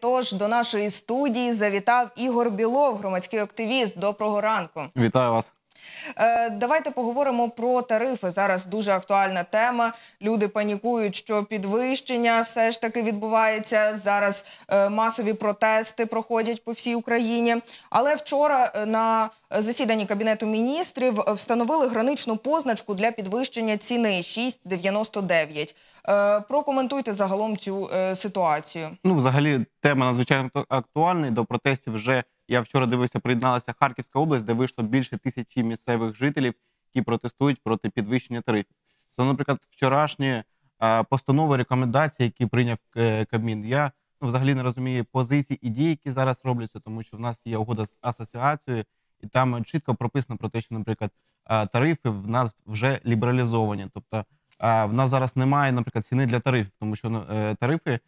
Тож до нашої студії завітав Ігор Білов, громадський активіст. Доброго ранку. Вітаю вас. Е, давайте поговоримо про тарифи. Зараз дуже актуальна тема. Люди панікують, що підвищення все ж таки відбувається. Зараз е, масові протести проходять по всій Україні. Але вчора е, на засіданні кабінету міністрів встановили граничну позначку для підвищення ціни 6,99. Е, прокоментуйте загалом цю е, ситуацію. Ну, взагалі, тема надзвичайно актуальна. до протестів вже я вчора дивився, приєдналася Харківська область, де вийшло більше тисячі місцевих жителів, які протестують проти підвищення тарифів. Це, наприклад, вчорашні е, постанови, рекомендації, які прийняв Кабмін. Я ну, взагалі не розумію позиції і дії, які зараз робляться, тому що в нас є угода з асоціацією, і там чітко прописано про те, що, наприклад, тарифи в нас вже лібералізовані, тобто. А в нас зараз немає, наприклад, ціни для тарифів, тому що е, тарифи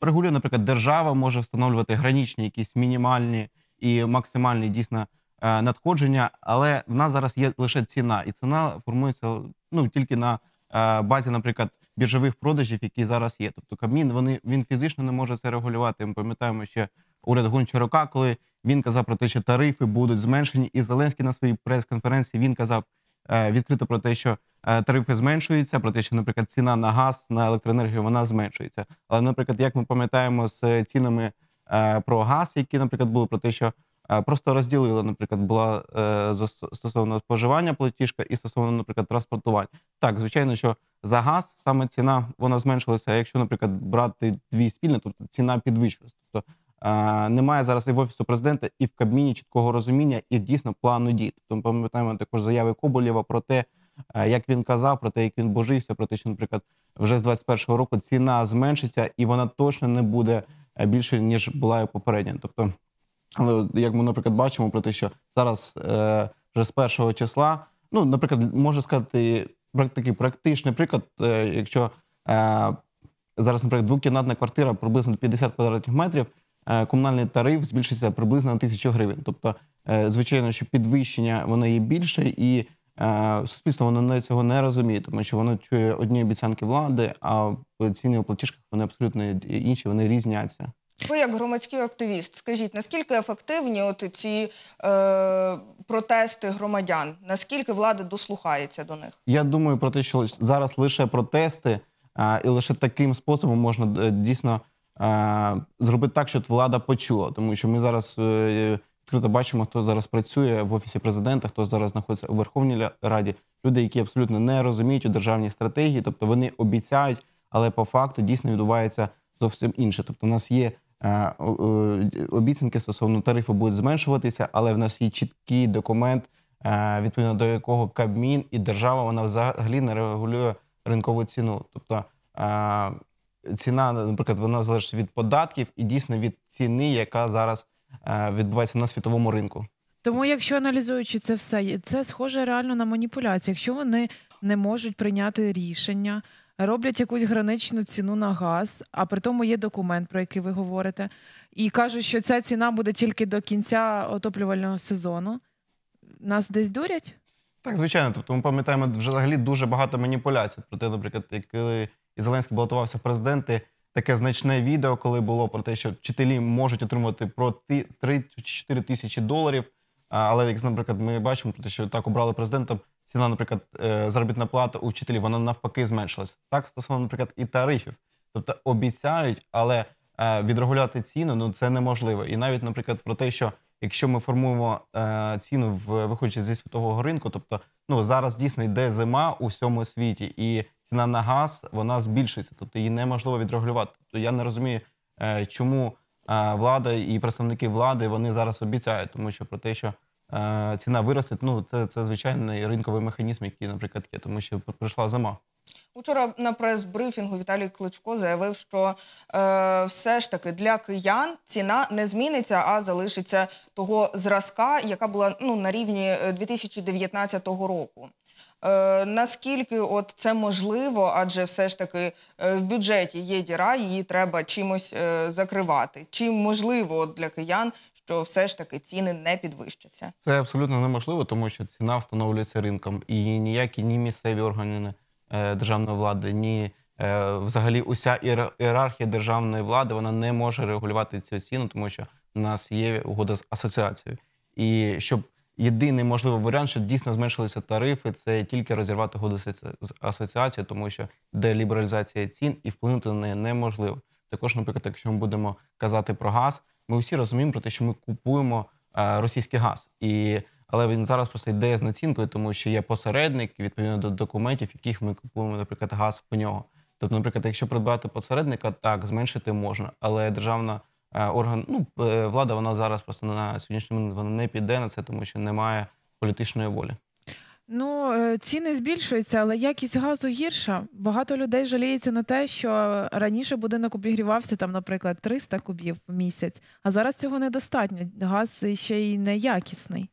регулює, наприклад, держава може встановлювати гранічні, якісь мінімальні і максимальні дійсно е, надходження. Але в нас зараз є лише ціна, і ціна формується ну тільки на е, базі, наприклад, біржових продажів, які зараз є. Тобто Кабмін вони він фізично не може це регулювати. Ми пам'ятаємо ще уряд Гончарука, коли він казав про те, що тарифи будуть зменшені, і Зеленський на своїй прес-конференції він казав відкрито про те, що. Е, тарифи зменшуються, те, що, наприклад, ціна на газ на електроенергію вона зменшується. Але, наприклад, як ми пам'ятаємо з цінами е, про газ, які, наприклад, були про те, що е, просто розділили, наприклад, була стосовно споживання платіжка і стосовно, наприклад, транспортування. Так, звичайно, що за газ саме ціна вона зменшилася. якщо, наприклад, брати дві спільні, тобто ціна підвищилася. Тобто немає зараз і в офісу президента, і в кабміні чіткого розуміння, і дійсно плану дій. Тобто ми пам'ятаємо також заяви Коболєва про те, Е, як він казав про те, як він божився, про те, що, наприклад, вже з 21-го року ціна зменшиться, і вона точно не буде е, більше ніж була попередня. Тобто, але як ми наприклад бачимо про те, що зараз е, вже з першого числа, ну наприклад, можна сказати, такий практичний приклад, якщо зараз, наприклад, двокімнатна квартира приблизно 50 квадратних метрів. Комунальний тариф збільшиться приблизно на тисячу гривень. Тобто, звичайно, що підвищення воно є більше, і Е, суспільство воно цього не розуміє, тому що воно чує одні обіцянки влади, а ціни у платіжках вони абсолютно інші, вони різняться. Ви як громадський активіст, скажіть, наскільки ефективні от ці е, протести громадян? Наскільки влада дослухається до них? Я думаю про те, що зараз лише протести, е, і лише таким способом можна е, дійсно е, зробити так, щоб влада почула, тому що ми зараз. Е, відкрито бачимо, хто зараз працює в офісі президента, хто зараз знаходиться у Верховній Раді. Люди, які абсолютно не розуміють у державній стратегії, тобто вони обіцяють, але по факту дійсно відбувається зовсім інше. Тобто, у нас є е, обіцянки стосовно тарифу будуть зменшуватися, але в нас є чіткий документ, е, відповідно до якого Кабмін і держава вона взагалі не регулює ринкову ціну. Тобто е, ціна, наприклад, вона залежить від податків і дійсно від ціни, яка зараз Е, відбувається на світовому ринку. Тому, якщо аналізуючи це все, це схоже реально на маніпуляції. Якщо вони не можуть прийняти рішення, роблять якусь граничну ціну на газ, а при тому є документ, про який ви говорите, і кажуть, що ця ціна буде тільки до кінця отоплювального сезону, нас десь дурять? Так, звичайно. Тобто ми пам'ятаємо вже взагалі дуже багато маніпуляцій. Проте, наприклад, коли е, і Зеленський балотувався в президенти таке значне відео, коли було про те, що вчителі можуть отримувати про 3-4 тисячі доларів. Але як, наприклад, ми бачимо про те, що так обрали президентом, ціна, наприклад, е, заробітна плата у вчителів, вона навпаки зменшилась. Так стосовно, наприклад, і тарифів, тобто обіцяють, але е, відрегуляти ціну ну це неможливо. І навіть, наприклад, про те, що якщо ми формуємо е, ціну в виходячи зі світового ринку, тобто ну зараз дійсно йде зима у всьому світі, і ціна на газ вона збільшується, тобто її неможливо відрегулювати. Тобто я не розумію, е, чому е, влада і представники влади вони зараз обіцяють, тому що про те, що е, ціна виросте, ну це це звичайний ринковий механізм, який, наприклад, є, тому що прийшла зима. Учора на прес-брифінгу Віталій Кличко заявив, що е, все ж таки для киян ціна не зміниться, а залишиться того зразка, яка була ну на рівні 2019 е, року. Е, наскільки от це можливо, адже все ж таки е, в бюджеті є діра, її треба чимось е, закривати. Чи можливо от для киян? Що все ж таки ціни не підвищаться, це абсолютно неможливо, тому що ціна встановлюється ринком, і ніякі ні місцеві органи не. Е, державної влади, ні е, взагалі уся ієрархія державної влади вона не може регулювати цю ціну, тому що у нас є угода з асоціацією. І щоб єдиний можливий варіант, що дійсно зменшилися тарифи, це тільки розірвати угоду з асоціацією, тому що делібералізація цін і вплинути на неї неможливо. Також, наприклад, якщо ми будемо казати про газ, ми всі розуміємо про те, що ми купуємо е, російський газ і але він зараз просто йде з націнкою, тому що є посередник відповідно до документів, яких ми купуємо, наприклад, газ по нього. Тобто, наприклад, якщо придбати посередника, так зменшити можна, але державна е, орган, ну е, влада вона зараз просто на сьогоднішній момент вона не піде на це, тому що немає політичної волі. Ну, е, ціни збільшуються, але якість газу гірша. Багато людей жаліється на те, що раніше будинок обігрівався там, наприклад, 300 кубів в місяць, а зараз цього недостатньо. Газ ще й неякісний.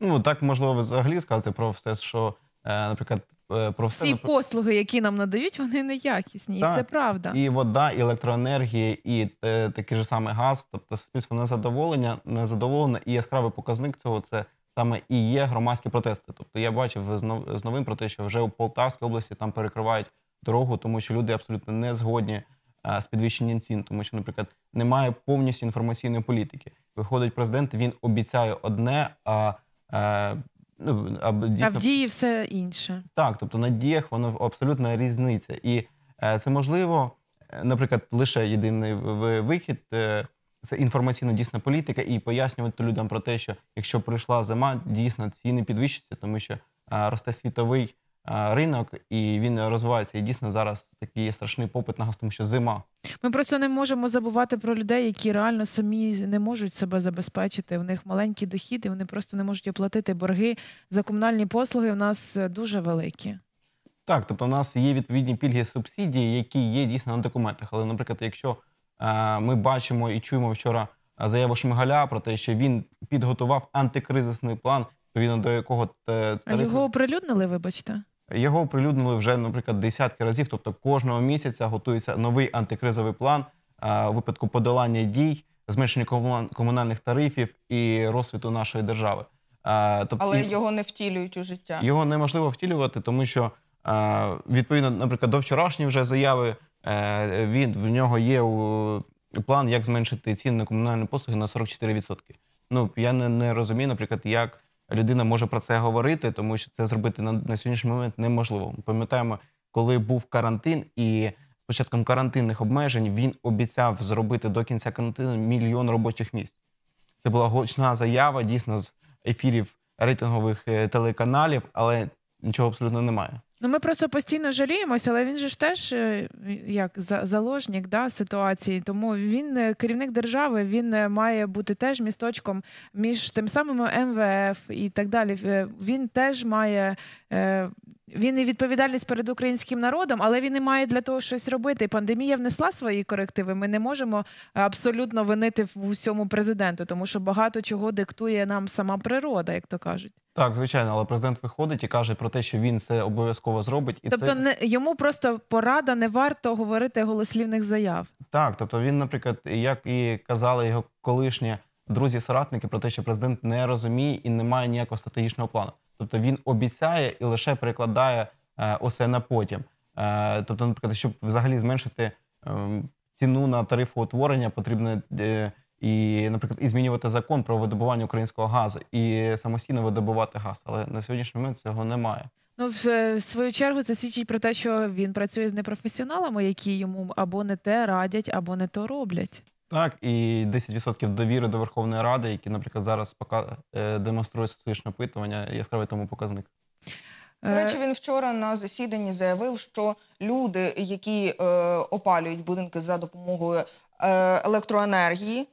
Ну так можливо взагалі сказати про все, що, е, наприклад, е, про все, всі наприклад, послуги, які нам надають, вони неякісні, так, і це правда. І вода, і електроенергія, і е, такий же саме газ, тобто суспільство незадоволення, незадоволене, і яскравий показник цього це саме і є громадські протести. Тобто я бачив з новин про те, що вже у Полтавській області там перекривають дорогу, тому що люди абсолютно не згодні е, з підвищенням цін, тому що, наприклад, немає повністю інформаційної політики. Виходить президент, він обіцяє одне. а Е, ну, а дійсно... в все інше. Так, тобто на діях воно абсолютно різниця. І е, це можливо, е, наприклад, лише єдиний вихід це інформаційна дійсна політика, і пояснювати людям про те, що якщо прийшла зима, дійсно ціни підвищаться, тому що росте світовий Е, ринок, і він розвивається. І дійсно зараз такий є страшний попит на газ, тому що зима. Ми просто не можемо забувати про людей, які реально самі не можуть себе забезпечити. У них маленькі і вони просто не можуть оплатити борги за комунальні послуги. У нас е, дуже великі. Так, тобто у нас є відповідні пільги субсидії, які є дійсно на документах. Але, наприклад, якщо е, ми бачимо і чуємо вчора е, заяву Шмигаля про те, що він підготував антикризисний план, відповідно до якого тарифу... А його оприлюднили, вибачте. Його оприлюднили вже, наприклад, десятки разів. Тобто кожного місяця готується новий антикризовий план у випадку подолання дій, зменшення комунальних тарифів і розвиту нашої держави. Тобто, Але його не втілюють у життя. Його неможливо втілювати, тому що відповідно, наприклад, до вчорашньої вже заяви е, він в нього є план, як зменшити ціни на комунальні послуги на 44%. Ну я не, не розумію, наприклад, як людина може про це говорити, тому що це зробити на, на сьогоднішній момент неможливо. Ми пам'ятаємо, коли був карантин і. З початком карантинних обмежень він обіцяв зробити до кінця карантину мільйон робочих місць. Це була гучна заява дійсно з ефірів рейтингових е, телеканалів, але нічого абсолютно немає. Ну, ми просто постійно жаліємося, але він же ж теж е, як заложник да, ситуації. Тому він е, керівник держави, він е, має бути теж місточком між тим самим МВФ і так далі. Він теж має він і відповідальність перед українським народом, але він і має для того щось робити. Пандемія внесла свої корективи. Ми не можемо е, абсолютно винити в усьому президенту, тому що багато чого диктує нам сама природа, як то кажуть. Так, звичайно, але президент виходить і каже про те, що він це обов'язково зробить, і тобто це... не йому просто порада не варто говорити голослівних заяв. Так, тобто він, наприклад, як і казали його колишні друзі-соратники, про те, що президент не розуміє і не має ніякого стратегічного плану. Тобто він обіцяє і лише перекладає е, усе на потім. Е, тобто, наприклад, щоб взагалі зменшити ем, ціну на тарифу утворення, потрібно е, і, наприклад, і змінювати закон про видобування українського газу і самостійно видобувати газ. Але на сьогоднішній момент цього немає. Ну, в свою чергу, це свідчить про те, що він працює з непрофесіоналами, які йому або не те радять, або не то роблять. Так, і 10% довіри до Верховної Ради, які, наприклад, зараз пока е, демонструє соціологічне опитування, яскравий тому показник. Е, до речі, він вчора на засіданні заявив, що люди, які е, опалюють будинки за допомогою е, електроенергії, е,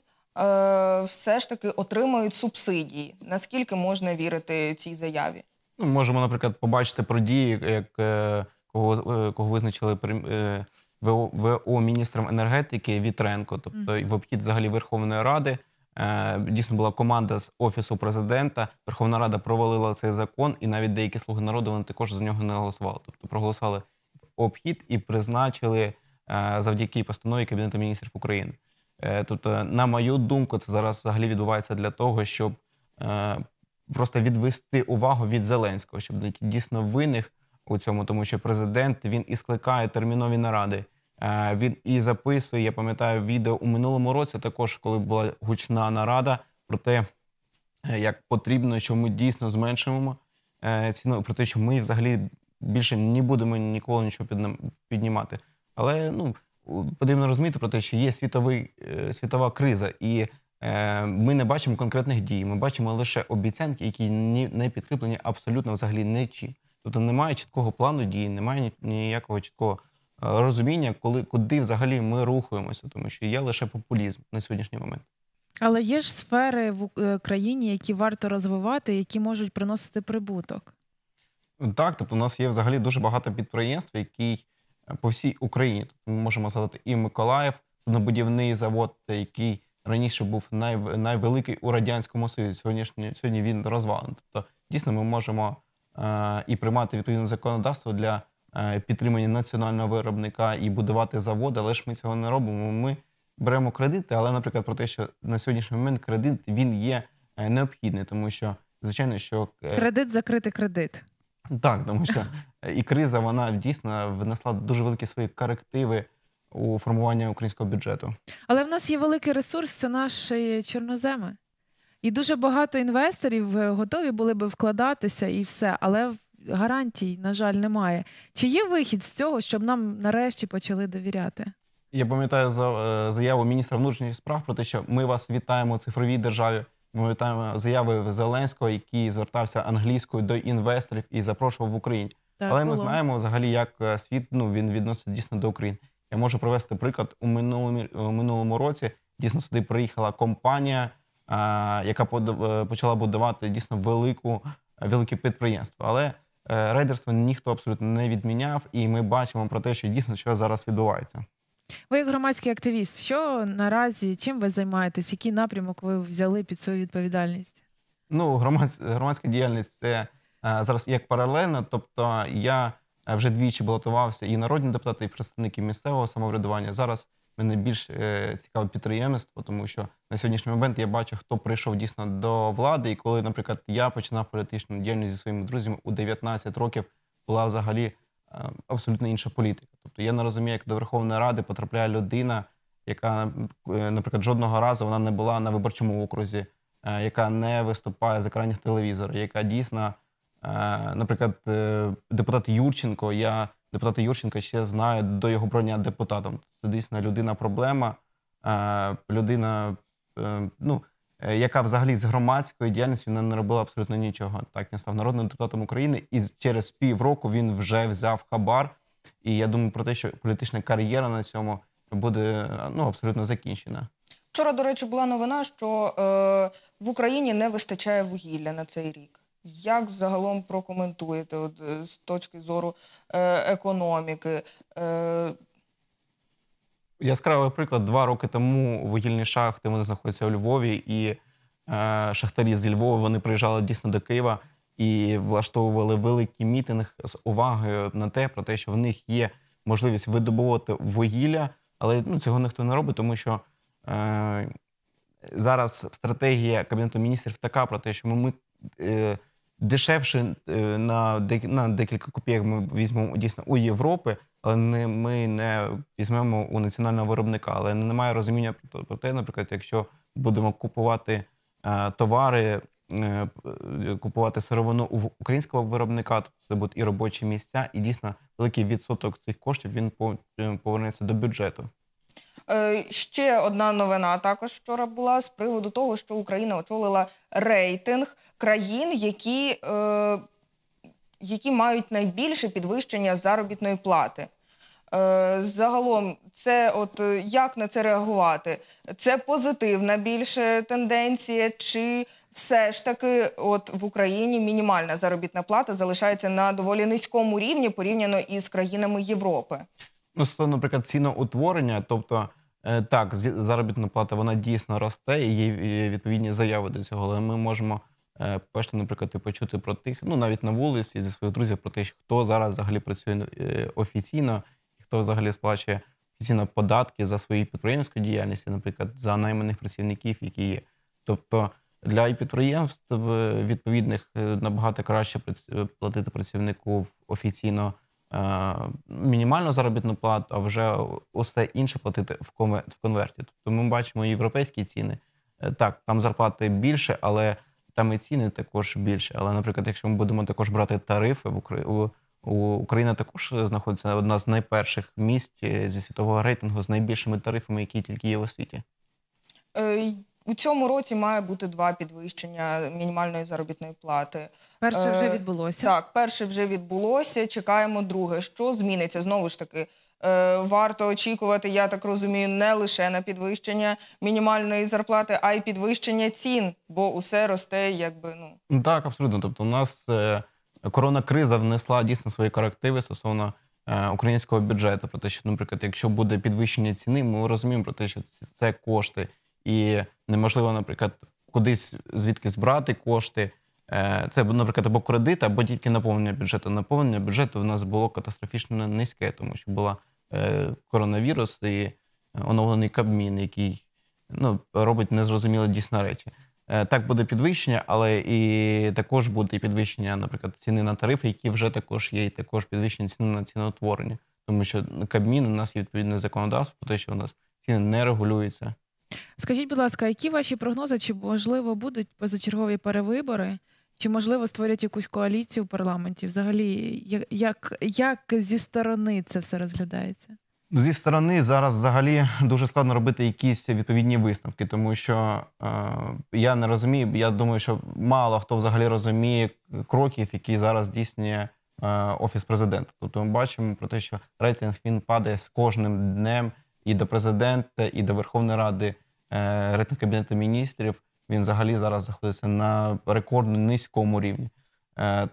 все ж таки отримають субсидії. Наскільки можна вірити цій заяві? Ну, можемо, наприклад, побачити про дії, як е, кого е, кого визначили е, ВО міністром енергетики Вітренко, тобто в обхід взагалі Верховної Ради. Е, дійсно була команда з офісу президента. Верховна Рада провалила цей закон, і навіть деякі слуги народу вони також за нього не голосували. Тобто проголосували обхід і призначили е, завдяки постанові Кабінету міністрів України. Е, тобто, на мою думку, це зараз взагалі відбувається для того, щоб просто відвести увагу від Зеленського, щоб дійсно винних у цьому, тому що президент він і скликає термінові наради. Е, він і записує. Я пам'ятаю відео у минулому році, також коли була гучна нарада про те, е, як потрібно, що ми дійсно зменшимо е, ціну, про те, що ми взагалі більше не будемо ніколи нічого піднімати. Але ну потрібно розуміти про те, що є світовий світова криза, і ми не бачимо конкретних дій. Ми бачимо лише обіцянки, які не підкріплені абсолютно взагалі нічим. Тобто немає чіткого плану дій, немає ніякого чіткого. Е, розуміння, коли куди взагалі ми рухаємося, тому що є лише популізм на сьогоднішній момент. Але є ж сфери в е, країні, які варто розвивати, які можуть приносити прибуток. Так, тобто у нас є взагалі дуже багато підприємств, які е, по всій Україні Тобто, ми можемо згадати і Миколаїв, суднобудівний завод, який раніше був най, найвеликий у радянському Союзі. Сьогоднішні сьогодні він розвалений. Тобто, дійсно, ми можемо е, і приймати відповідне законодавство для Е, підтримання національного виробника і будувати заводи, але ж ми цього не робимо. Ми беремо кредити, але, наприклад, про те, що на сьогоднішній момент кредит він є е, необхідний, тому що звичайно, що е, кредит закритий кредит. Так, тому що і криза вона дійсно внесла дуже великі свої корективи у формування українського бюджету. Але в нас є великий ресурс це наші чорноземи. І дуже багато інвесторів готові були би вкладатися і все. Але гарантій, на жаль, немає. Чи є вихід з цього, щоб нам нарешті почали довіряти? Я пам'ятаю е, заяву міністра внутрішніх справ про те, що ми вас вітаємо у цифровій державі. Ми вітаємо заяви Зеленського, який звертався англійською до інвесторів і запрошував в Україні. Так, Але було. ми знаємо взагалі, як е, світ ну він відносить дійсно до України. Я можу привести приклад у минулому у минулому році. Дійсно, сюди приїхала компанія, а, е, яка почала будувати дійсно велику велике підприємство. Але Е, рейдерство ніхто абсолютно не відміняв, і ми бачимо про те, що дійсно що зараз відбувається. Ви як громадський активіст, що наразі чим ви займаєтесь? Який напрямок ви взяли під свою відповідальність? Ну, громадська, громадська діяльність це е, зараз як паралельно, тобто я е, вже двічі балотувався і народні депутати, і представники місцевого самоврядування зараз мене більш е, цікаве підприємництво, тому що на сьогоднішній момент я бачу, хто прийшов дійсно до влади. І коли, наприклад, я починав політичну діяльність зі своїми друзями у 19 років була взагалі е, абсолютно інша політика. Тобто я не розумію, як до Верховної Ради потрапляє людина, яка, е, наприклад, жодного разу вона не була на виборчому окрузі, яка не виступає з екранів телевізора, яка дійсно, наприклад, депутат Юрченко. я депутата Юрченка ще знаю до його броня депутатом. Це дійсно людина-проблема, людина, е, е, ну е, яка взагалі з громадської діяльності вона не робила абсолютно нічого. Так він став народним депутатом України, і через півроку він вже взяв хабар. І я думаю про те, що політична кар'єра на цьому буде ну абсолютно закінчена. Вчора, до речі, була новина, що е, в Україні не вистачає вугілля на цей рік. Як загалом прокоментуєте от, е, з точки зору е, економіки? Е... Яскравий приклад. Два роки тому вугільні шахти вони знаходяться у Львові, і е, шахтарі зі Львова вони приїжджали дійсно до Києва і влаштовували великий мітинг з увагою на те, про те, що в них є можливість видобувати вугілля, але ну, цього ніхто не робить, тому що е, зараз стратегія Кабінету міністрів така про те, що ми. е, дешевше е, на на декілька копійок. Ми візьмемо дійсно у Європи, але не ми не візьмемо у національного виробника. Але немає розуміння про те, наприклад, якщо будемо купувати е, товари. Е, купувати сировину у українського виробника, то це будуть і робочі місця, і дійсно великий відсоток цих коштів він повернеться до бюджету. Е, ще одна новина також вчора була з приводу того, що Україна очолила рейтинг країн, які е, які мають найбільше підвищення заробітної плати. Е, загалом, це от як на це реагувати? Це позитивна більше тенденція, чи все ж таки, от в Україні мінімальна заробітна плата залишається на доволі низькому рівні порівняно із країнами Європи? Ну, стосовно, наприклад, ціноутворення, тобто е, так, заробітна плата вона дійсно росте, і є відповідні заяви до цього, але ми можемо е, перше, наприклад, і почути про тих, ну навіть на вулиці зі своїх друзів про те, хто зараз взагалі працює е, офіційно, і хто взагалі сплачує офіційно податки за свої підприємську діяльності, наприклад, за найманих працівників, які є. Тобто для підприємств відповідних набагато краще платити працівнику офіційно. Е, мінімальну заробітну плату, а вже усе інше платити в конверті. Тобто ми бачимо європейські ціни. Е, так, там зарплати більше, але там і ціни також більше. Але, наприклад, якщо ми будемо також брати тарифи в Україна також знаходиться одна з найперших місць е, зі світового рейтингу з найбільшими тарифами, які тільки є у світі. У цьому році має бути два підвищення мінімальної заробітної плати. Перше вже е, відбулося. так, перше вже відбулося. Чекаємо друге. Що зміниться? Знову ж таки, е, варто очікувати, я так розумію, не лише на підвищення мінімальної зарплати, а й підвищення цін, бо усе росте, якби ну так, абсолютно. Тобто, у нас е, корона криза внесла дійсно свої корективи стосовно. Е, українського бюджету про те, що, наприклад, якщо буде підвищення ціни, ми розуміємо про те, що це кошти, і неможливо, наприклад, кудись звідки збрати кошти. Е, це наприклад, або кредит, або тільки наповнення бюджету. Наповнення бюджету в нас було катастрофічно низьке, тому що була е, коронавірус і оновлений Кабмін, який ну, робить незрозуміло дійсно речі. Е, так буде підвищення, але і також буде підвищення, наприклад, ціни на тарифи, які вже також є, і також підвищення ціни на ціноутворення, тому що Кабмін у нас є відповідне законодавство, про те, що у нас ціни не регулюються Скажіть, будь ласка, які ваші прогнози? Чи можливо будуть позачергові перевибори? Чи можливо створять якусь коаліцію в парламенті? Взагалі, як, як зі сторони це все розглядається? Ну, зі сторони зараз взагалі дуже складно робити якісь відповідні висновки, тому що е, я не розумію. Я думаю, що мало хто взагалі розуміє кроків, які зараз здійснює е, офіс президента. Тобто ми бачимо про те, що рейтинг він падає з кожним днем і до президента, і до Верховної Ради Е, рейтинг кабінету міністрів він взагалі зараз знаходиться на рекордно низькому рівні. Е,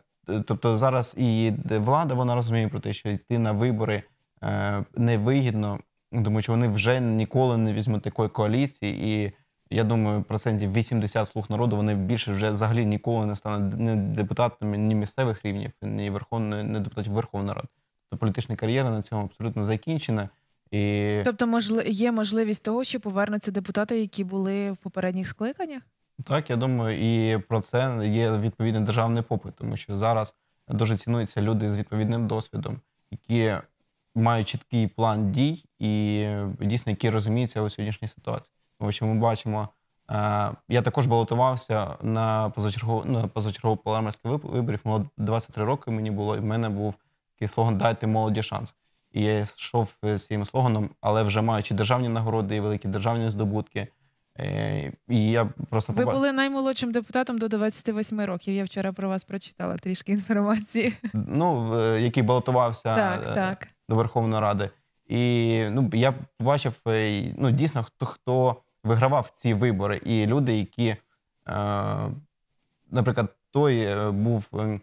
тобто зараз і влада вона розуміє про те, що йти на вибори е, невигідно, тому що вони вже ніколи не візьмуть такої коаліції, і я думаю, процентів 80 слуг народу вони більше вже взагалі ніколи не стануть не депутатами ні місцевих рівнів, ні верховної не депутатів Верховної Ради. Тобто політична кар'єра на цьому абсолютно закінчена. І... Тобто, можли... є можливість того, що повернуться депутати, які були в попередніх скликаннях? Так, я думаю, і про це є відповідний державний попит, тому що зараз дуже цінуються люди з відповідним досвідом, які мають чіткий план дій і дійсно, які розуміються у сьогоднішній ситуації. Тому що ми бачимо, е, я також балотувався на позачергову на позачергову парламентських виборів. Мало 23 роки мені було, і в мене був такий слоган Дайте молоді шанс. І я йшов з е, цим слоганом, але вже маючи державні нагороди і великі державні здобутки. Е, і я просто Ви були наймолодшим депутатом до 28 років. Я вчора про вас прочитала трішки інформації. Ну, е, який балотувався так, так. до Верховної Ради. І ну, я бачив ну, дійсно, хто хто вигравав ці вибори. І люди, які, наприклад, той був ем,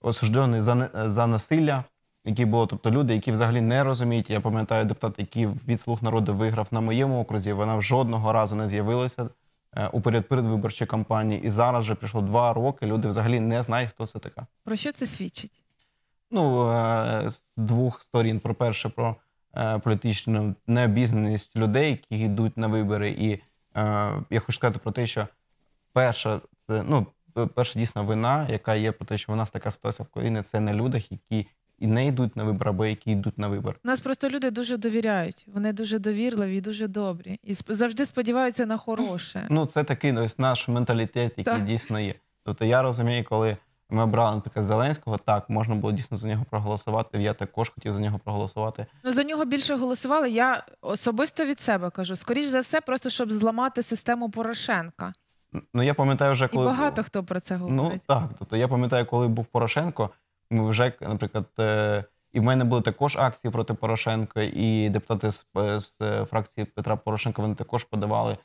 осуждений за за насилля які було, тобто люди, які взагалі не розуміють. Я пам'ятаю депутат, який від слуг народу виграв на моєму окрузі. Вона в жодного разу не з'явилася е, у період передвиборчої кампанії. І зараз вже пройшло два роки. Люди взагалі не знають, хто це така. Про що це свідчить? Ну е, з двох сторін: про перше, про е, політичну необізнаність людей, які йдуть на вибори. І я хочу сказати про те, що перша це ну перша дійсна вина, яка є про те, що в нас така ситуація в країні, це на людях, які і не йдуть на вибори, або які йдуть на вибори. Нас просто люди дуже довіряють. Вони дуже довірливі, дуже добрі, і завжди сподіваються на хороше. Ну це такий ну, ось наш менталітет, який так. дійсно є. Тобто я розумію, коли ми обрали наприклад, Зеленського, так можна було дійсно за нього проголосувати. Я також хотів за нього проголосувати. Ну за нього більше голосували. Я особисто від себе кажу. Скоріш за все, просто щоб зламати систему Порошенка. Ну я пам'ятаю вже коли І багато хто про це ну, говорить. Ну так. Тобто я пам'ятаю, коли був Порошенко. Ми вже, наприклад, е, і в мене були також акції проти Порошенка, і депутати з, е, з е, фракції Петра Порошенка вони також подавали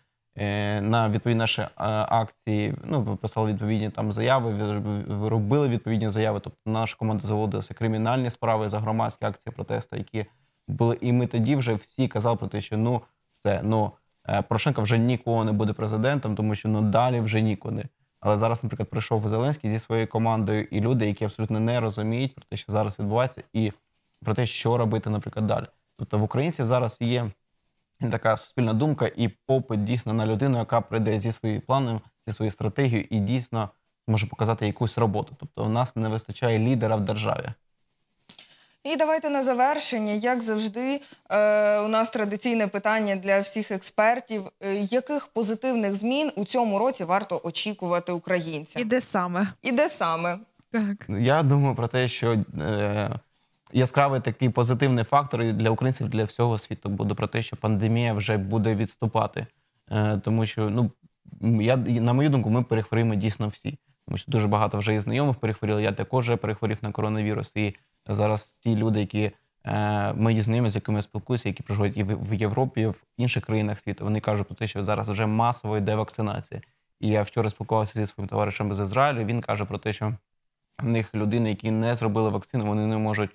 на відповідні наші акції. Ну, писали відповідні там заяви, робили відповідні заяви. Тобто, наша команда заводилася кримінальні справи за громадські акції протесту, які були. І ми тоді вже всі казали про те, що ну все, ну Порошенка вже ніколи не буде президентом, тому що ну далі вже ніколи. Але зараз, наприклад, прийшов Зеленський зі своєю командою, і люди, які абсолютно не розуміють про те, що зараз відбувається, і про те, що робити, наприклад, далі. Тобто в українців зараз є така суспільна думка і попит дійсно на людину, яка прийде зі своїм планом, зі своєю стратегією і дійсно зможе показати якусь роботу. Тобто, у нас не вистачає лідера в державі. І давайте на завершення, як завжди, е, у нас традиційне питання для всіх експертів: е, яких позитивних змін у цьому році варто очікувати українцям? І де саме? І де саме? Так я думаю про те, що е, яскравий такий позитивний фактор для українців для всього світу буде про те, що пандемія вже буде відступати, тому що ну я на мою думку, ми перехворіємо дійсно всі, тому що дуже багато вже і знайомих перехворіли. Я також перехворів на коронавірус і зараз ті люди, які е, мої знайомі, з якими я спілкуюся, які проживають і в Європі, і в інших країнах світу, вони кажуть про те, що зараз вже масово йде вакцинація. І я вчора спілкувався зі своїм товаришем з Ізраїлю. Він каже про те, що в них людини, які не зробили вакцину, вони не можуть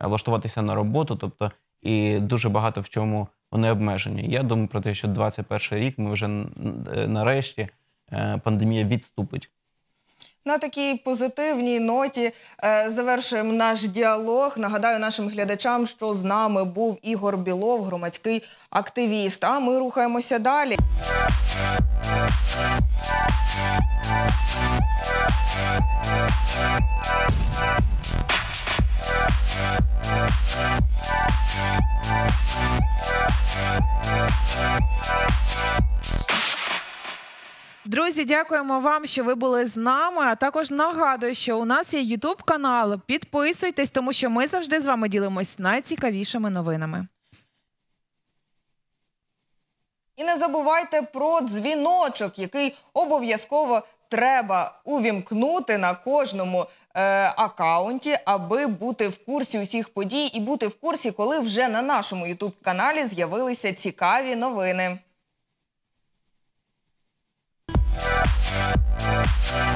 е, влаштуватися на роботу, тобто і дуже багато в чому вони обмежені. Я думаю про те, що 21 рік ми вже е, нарешті пандемія відступить. На такій позитивній ноті е, завершуємо наш діалог. Нагадаю нашим глядачам, що з нами був Ігор Білов, громадський активіст. А ми рухаємося далі. Друзі, дякуємо вам, що ви були з нами. А також нагадую, що у нас є Ютуб канал. Підписуйтесь, тому що ми завжди з вами ділимось найцікавішими новинами. І не забувайте про дзвіночок, який обов'язково треба увімкнути на кожному е, акаунті, аби бути в курсі усіх подій і бути в курсі, коли вже на нашому ютуб каналі з'явилися цікаві новини. Thank you.